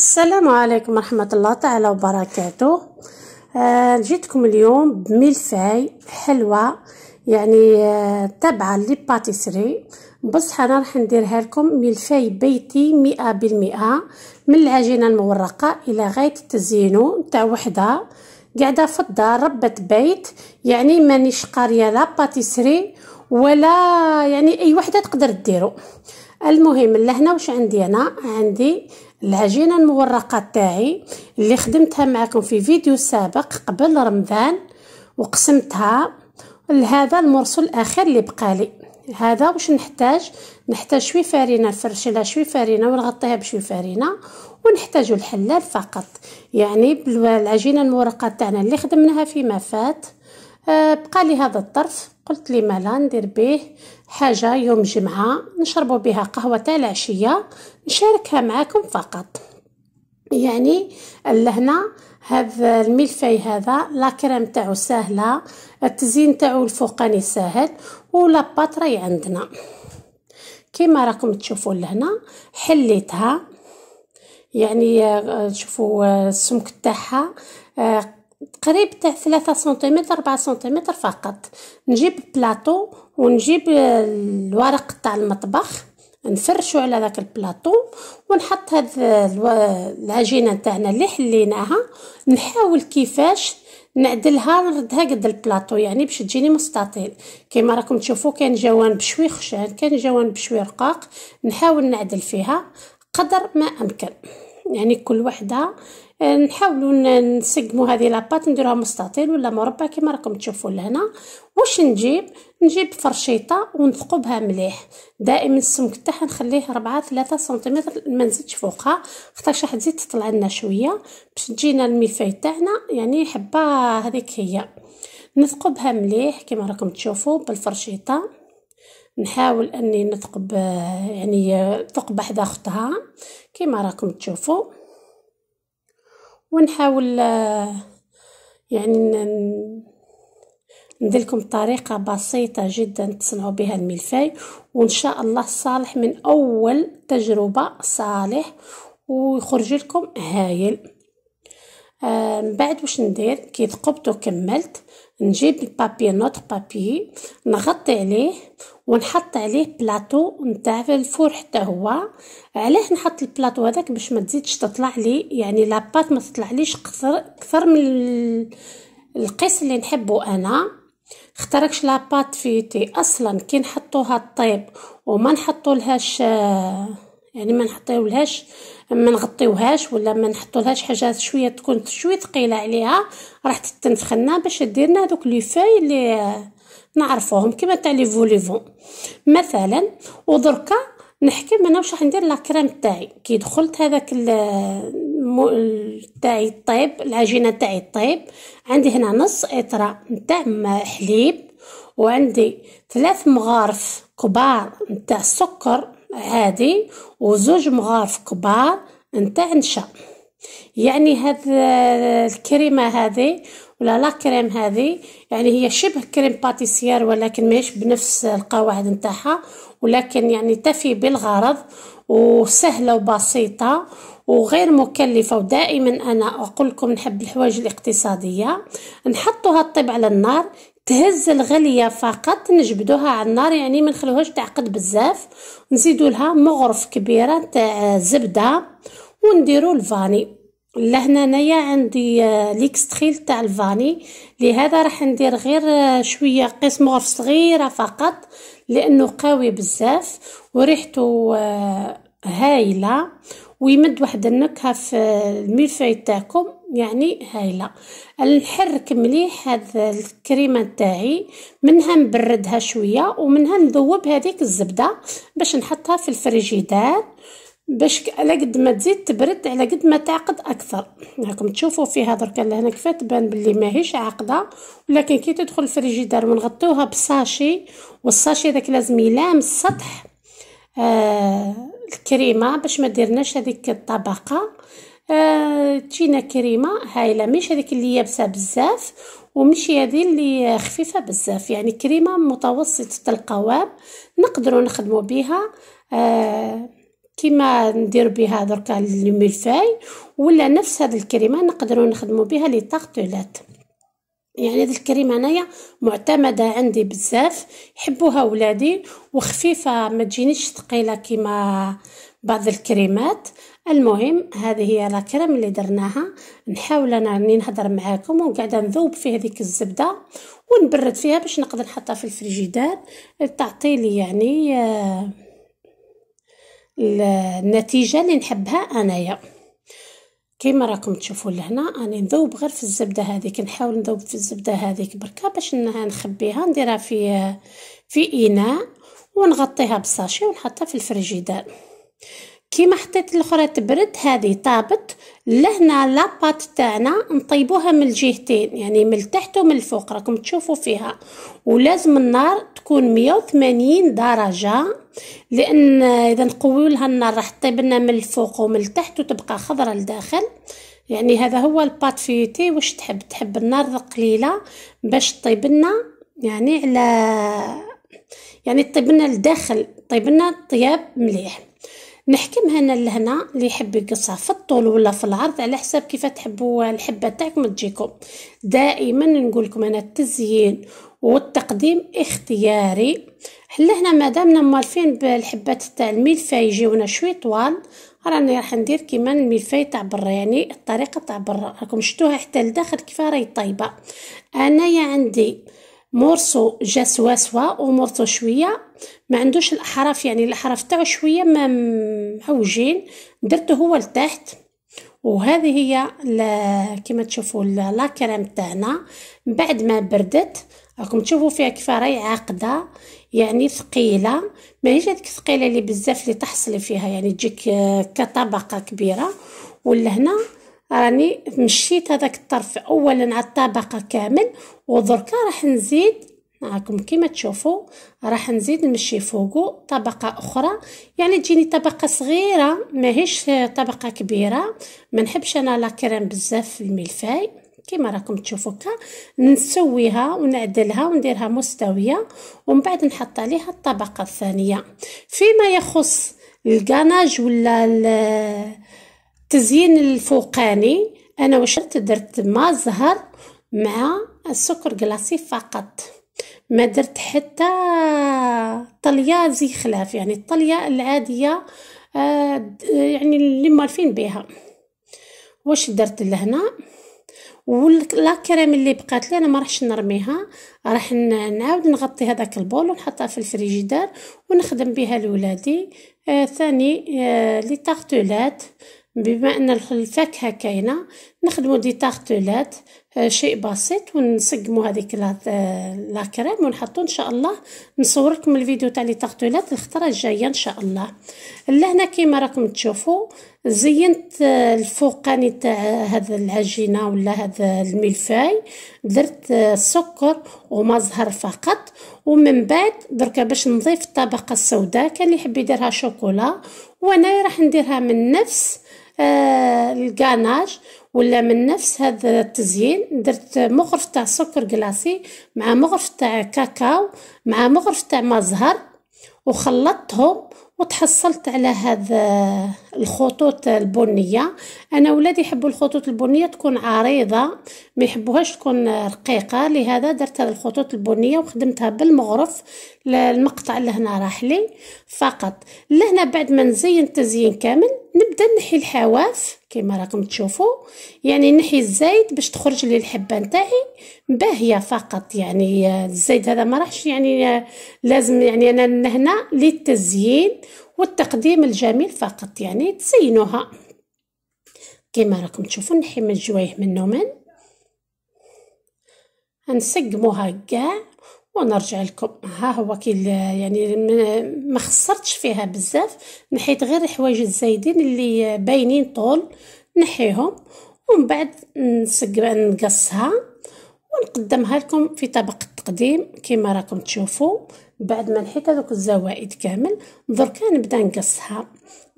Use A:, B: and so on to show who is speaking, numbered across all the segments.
A: السلام عليكم ورحمة الله تعالى وبركاته آه جيتكم اليوم بملفاي حلوة يعني آه تابعة للباتيسري بصح انا راح نديرها لكم ملفاي بيتي مئة بالمئة من العجينة المورقة الى غاية التزيينو تاع وحدة قاعدة في الدار ربة بيت يعني مانيش قارية لا باتيسري ولا يعني اي وحدة تقدر ديرو المهم لهنا واش عندي انا عندي العجينه المورقه تاعي اللي خدمتها معكم في فيديو سابق قبل رمضان وقسمتها لهذا المرسل الاخير اللي بقالي هذا واش نحتاج نحتاج شوي فرينه نفرشلها لها شوي فرينه ونغطيها بشوي فرينه ونحتاج الحلال فقط يعني بالعجينه المورقه تاعنا اللي خدمناها فيما فات آه، بقالي هذا الطرف قلت لي مالا ندير به حاجه يوم جمعه نشربوا بها قهوه تاع العشيه نشاركها معاكم فقط يعني لهنا هذا الملفاي هذا لا كريم تاعو ساهله التزيين تاعو الفوقاني ساهل ولا باتري عندنا كما راكم تشوفوا لهنا حليتها يعني تشوفوا آه، آه، السمك تاعها آه، قريب تاع ثلاثة سنتيمتر ربعة سنتيمتر فقط نجيب بلاطو ونجيب الورق تاع المطبخ نفرشو على ذاك البلاطو ونحط هاد العجينه تاعنا اللي حليناها نحاول كيفاش نعدلها نردها قد البلاطو يعني باش تجيني مستطيل كيما راكم تشوفوا كان جوانب شوي خشان كان جوانب شوي رقاق نحاول نعدل فيها قدر ما امكن يعني كل وحده آه، نحاولوا نسقموا هذه لاباط نديروها مستطيل ولا مربع كما راكم تشوفوا لهنا واش نجيب نجيب فرشيطه ونثقبها مليح دائما السمك تاعها نخليه 4 3 سنتيمتر ما نزيدش فوقها خاطر راح تزيد تطلع لنا شويه باش تجينا الميفاي تاعنا يعني حبه هذيك هي نثقبها مليح كما راكم تشوفوا بالفرشيطه نحاول اني نثقب يعني ثقبه حدا خطها كما راكم تشوفوا ونحاول يعني ندير لكم طريقه بسيطه جدا تصنعوا بها الملفاي وان شاء الله صالح من اول تجربه صالح ويخرج لكم هايل آه، من بعد واش ندير كي ثقبت وكملت نجيب البابي نوتر بابي نغطي عليه ونحط عليه بلاطو نتاع الفور حتى هو علاه نحط البلاطو هذاك باش ما تزيدش تطلع لي يعني لاباط ما تطلعليش قصر كثر من القيس اللي نحبه انا اختركش لاباط فيتي اصلا كي نحطوها طيب وما نحطولهاش آه، يعني ما نحطيولهاش ما نغطيوهاش ولا ما نحطولهاش حاجات حاجه شويه تكون شويه ثقيله عليها راح تتنسخنا باش ديرنا دوك لي في اللي نعرفوهم كما تاع لي فوليفون مثلا ودركا نحكم انا واش راح ندير لا كريم تاعي كي دخلت هذاك تاعي الطيب العجينه تاعي الطيب عندي هنا نص اطره نتاع حليب وعندي ثلاث مغارف كبار نتاع السكر عادي وزوج مغارف كبار نتاع نشا يعني هاد الكريمه هذه ولا لا كريم هذه يعني هي شبه كريم باتيسيير ولكن ماهيش بنفس القواعد نتاعها ولكن يعني تفي بالغرض وسهله وبسيطه وغير مكلفه ودائما انا اقول لكم نحب الحوايج الاقتصاديه نحطوها الطيب على النار تهز الغليه فقط نجبدوها على النار يعني ما نخلوهاش تعقد بزاف نزيدو لها مغرف كبيره تاع آه، زبده ونديرو الفاني لهنا انايا عندي آه، ليكستريل تاع الفاني لهذا راح ندير غير آه، شويه قيس مغرف صغيره فقط لانه قوي بزاف وريحته هايله ويمد واحد النكهه في الملفاي تاعكم يعني هايله نحرك مليح هذا الكريمه تاعي منها نبردها شويه ومنها نذوب هذيك الزبده باش نحطها في الفريجيدار باش على قد ما تزيد تبرد على قد ما تعقد اكثر راكم تشوفوا فيها دركا لهنا كفا تبان بلي ماهيش عاقده ولكن كي تدخل الفريجيدار ونغطيوها بساشي والساشي هذاك لازم يلام السطح آه الكريمه باش ما ديرناش هذيك الطبقه آه تجينا كريمه هايله مش هذيك اللي يابسه بزاف ومش هذه اللي خفيفه بزاف يعني كريمه متوسطه القوام نقدروا نخدموا بها آه كما ندير بها دركا الملفاي ولا نفس هذه الكريمه نقدروا نخدموا بها لي طارتولات يعني هذه الكريمه انايا معتمده عندي بزاف يحبوها ولادي وخفيفه ما تجينيش ثقيله كيما بعض الكريمات المهم هذه هي لا كريم اللي درناها نحاول انا راني نهضر معاكم وقاعده نذوب في هذيك الزبده ونبرد فيها باش نقدر نحطها في الفريجيدار تعطي لي يعني آه، النتيجه اللي نحبها انايا كيما راكم تشوفوا لهنا راني نذوب غير في الزبده هذيك نحاول نذوب في الزبده هذيك بركه باش نخبيها نديرها في في اناء ونغطيها بساشي ونحطها في الفريجيدار كيما حطيت الاخرى تبرد هذه طابت لهنا لاباط تاعنا نطيبوها من الجهتين يعني من التحت ومن الفوق راكم تشوفوا فيها ولازم النار تكون 180 درجه لان اذا نقويو لها النار راح تطيب لنا من الفوق ومن التحت وتبقى خضراء لداخل يعني هذا هو البات فيتي واش تحب تحب النار قليله باش تطيب لنا يعني على يعني تطيب لنا لداخل طيب لنا طياب مليح نحكم هنا لهنا اللي يحب يقصها في الطول ولا في العرض على حساب كيف تحبوا الحبه تاعكم تجيكم دائما نقول لكم انا التزيين والتقديم اختياري حنا هنا مادامنا موالفين بالحبات تاع الملفاي يجيونا شوي طوال راني راح ندير كيما الملفاي تاع برا يعني الطريقه تاع برا راكم شفتوها حتى لداخل كيف راهي طايبه انايا عندي مورسو جا سوا سوا ومورسو شويه ما عندوش الاحراف يعني الاحراف تاعو شويه معوجين درته هو لتحت وهذه هي كما تشوفوا لا كريم تاعنا من بعد ما بردت راكم تشوفوا فيها كيف راهي عاقده يعني ثقيله ماهيش هذيك الثقيله اللي بزاف اللي تحصلي فيها يعني تجيك كطبقه كبيره ولا هنا راني مشيت هذاك الطرف اولا على الطبقه كامل ودركا راح نزيد معكم كما تشوفوا راح نزيد نمشي فوقو طبقه اخرى يعني تجيني طبقه صغيره ماهيش طبقه كبيره ما نحبش انا لا كريم بزاف في الملفاي كما راكم تشوفوا كا نسويها ونعدلها ونديرها مستويه ومن بعد نحط عليها الطبقه الثانيه فيما يخص الكاناج ولا التزيين الفوقاني انا وشرت درت ما زهر مع السكر كلاصي فقط ما درت حتى طليه زي خلاف يعني الطليه العاديه آه يعني اللي مالفين بها واش درت لهنا ولا كريم اللي بقات لي انا ما راحش نرميها راح نعاود نغطي هذاك البول ونحطها في الفريجيدار ونخدم بها لولادي آه ثاني آه لي تارتولات بما ان الفاكهه كاينه نخدمو دي تارتلات آه، شيء بسيط ونسقمو هذيك آه، لا كريم ونحطو ان شاء الله نصور لكم الفيديو تاع لي تارتلات الخطره الجايه ان شاء الله لهنا كيما راكم تشوفوا زينت آه، الفوقاني تاع هذا العجينه ولا هذا الملفاي درت السكر وما زهر فقط ومن بعد دركا باش نضيف الطبقه السوداء كان اللي يحب يديرها شوكولا وانا راح نديرها من نفس آه، الكاناج ولا من نفس هذا التزيين درت مغرف تاع سكر كلاصي مع مغرف تاع كاكاو مع مغرف تاع ما زهر وخلطتهم وتحصلت على هذا الخطوط البنية أنا ولادي يحبوا الخطوط البنية تكون عريضة ما يحبوهاش تكون رقيقة لهذا درت هذه الخطوط البنية وخدمتها بالمغرف المقطع لهنا راح لي فقط لهنا بعد ما نزين التزيين كامل نبدا نحي الحواف كما راكم تشوفوا يعني نحي الزيت باش تخرج لي الحبه نتاعي باهيه فقط يعني الزيت هذا ما راحش يعني لازم يعني انا هنا للتزيين والتقديم الجميل فقط يعني تزينوها كما راكم تشوفوا نحي من منو من ومن نسقموها كاع ونرجع لكم ها هو كي يعني ما خسرتش فيها بزاف نحيت غير الحوايج الزايدين اللي باينين طول نحيهم ومن بعد نسق نقصها ونقدمها لكم في طبق التقديم كما راكم تشوفوا بعد ما نحيت هذوك الزوائد كامل دركا نبدا نقصها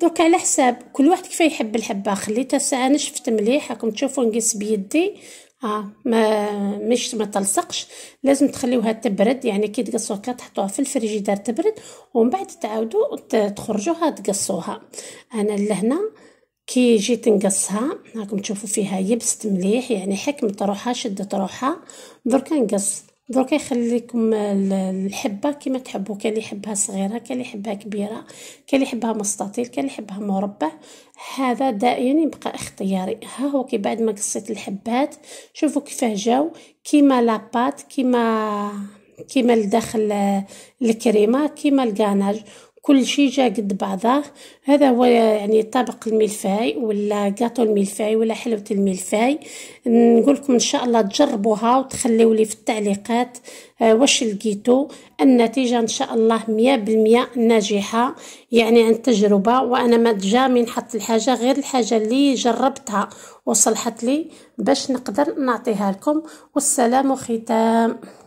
A: دركا على حساب كل واحد كيف يحب الحبه خليتها ساعه نشفت مليح راكم تشوفوا نقص بيدي اه ما مش ما تلصقش لازم تخليوها تبرد يعني كي تقصوها كتحطوها في الفريجيدار تبرد ومن بعد تعاودوا تخرجوها تقصوها انا لهنا كي جيت نقصها راكم تشوفوا فيها يبست مليح يعني حكمت روحها شدت روحها دركا نقص دروك يخليكم الحبه كما تحبوا كاين اللي يحبها صغيره كاين اللي يحبها كبيره كاين اللي يحبها مستطيل كاين اللي يحبها مربع هذا دائما يبقى اختياري ها هو كي بعد ما قصيت الحبات شوفوا كيفاه جاو كيما لاباط كيما كيما لداخل الكريمه كيما الكاناج كل شيء جا قد بعضه هذا هو يعني طبق الملفاي ولا كاطو الملفاي ولا حلوة الملفاي نقول لكم ان شاء الله تجربوها وتخليوا لي في التعليقات آه، واش لقيتو النتيجة ان شاء الله مية بالمية ناجحة يعني عن تجربة وانا ما جامي نحط الحاجة غير الحاجة اللي جربتها وصلحت لي باش نقدر نعطيها لكم والسلام ختام